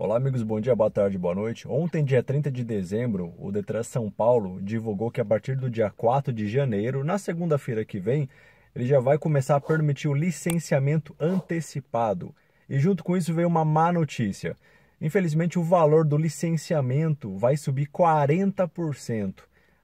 Olá, amigos, bom dia, boa tarde, boa noite. Ontem, dia 30 de dezembro, o Detran São Paulo divulgou que a partir do dia 4 de janeiro, na segunda-feira que vem, ele já vai começar a permitir o licenciamento antecipado. E junto com isso veio uma má notícia. Infelizmente, o valor do licenciamento vai subir 40%.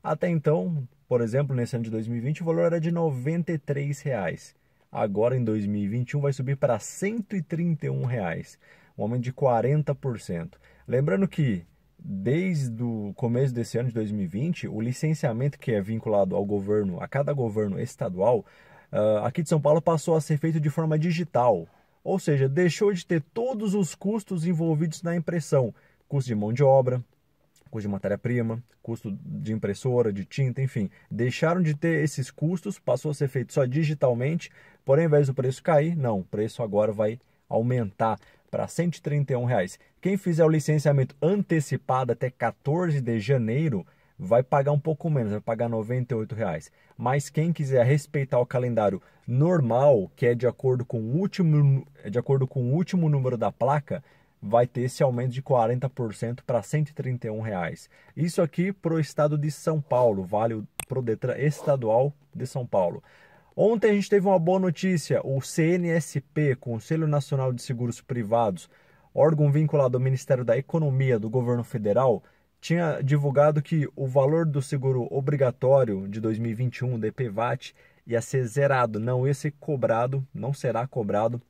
Até então, por exemplo, nesse ano de 2020, o valor era de R$ 93,00. Reais. Agora, em 2021, vai subir para R$ 131,00. Reais um aumento de 40%. Lembrando que desde o começo desse ano de 2020, o licenciamento que é vinculado ao governo, a cada governo estadual, ah, aqui de São Paulo passou a ser feito de forma digital, ou seja, deixou de ter todos os custos envolvidos na impressão, custo de mão de obra, custo de matéria-prima, custo de impressora, de tinta, enfim, deixaram de ter esses custos, passou a ser feito só digitalmente, porém, ao invés do preço cair, não, o preço agora vai aumentar para R$ 131. Reais. Quem fizer o licenciamento antecipado até 14 de janeiro vai pagar um pouco menos, vai pagar R$ reais. Mas quem quiser respeitar o calendário normal, que é de acordo com o último, é de acordo com o último número da placa, vai ter esse aumento de 40% para R$ reais. Isso aqui para o estado de São Paulo, vale para o Detran estadual de São Paulo. Ontem a gente teve uma boa notícia: o CNSP, Conselho Nacional de Seguros Privados, órgão vinculado ao Ministério da Economia do governo federal, tinha divulgado que o valor do seguro obrigatório de 2021, DPVAT, ia ser zerado, não ia ser cobrado, não será cobrado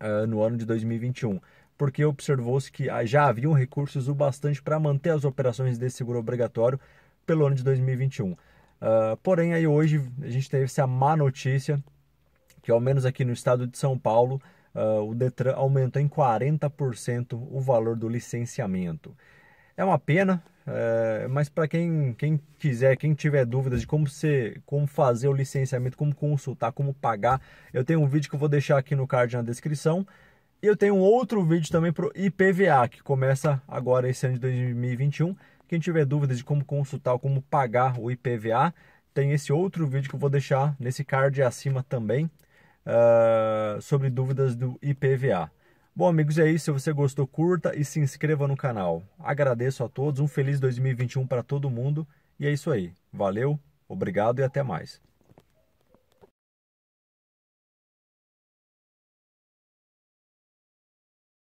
uh, no ano de 2021, porque observou-se que já haviam recursos o bastante para manter as operações desse seguro obrigatório pelo ano de 2021. Ah, porém, aí hoje a gente teve essa má notícia que, ao menos aqui no estado de São Paulo, uh, o Detran aumentou em 40% o valor do licenciamento. É uma pena, é, mas para quem, quem quiser, quem tiver dúvidas de como, ser, como fazer o licenciamento, como consultar, como pagar, eu tenho um vídeo que eu vou deixar aqui no card na descrição. E eu tenho outro vídeo também para o IPVA, que começa agora esse ano de 2021. Quem tiver dúvidas de como consultar, como pagar o IPVA, tem esse outro vídeo que eu vou deixar nesse card acima também uh, sobre dúvidas do IPVA. Bom, amigos, é isso. Se você gostou, curta e se inscreva no canal. Agradeço a todos, um feliz 2021 para todo mundo e é isso aí. Valeu, obrigado e até mais.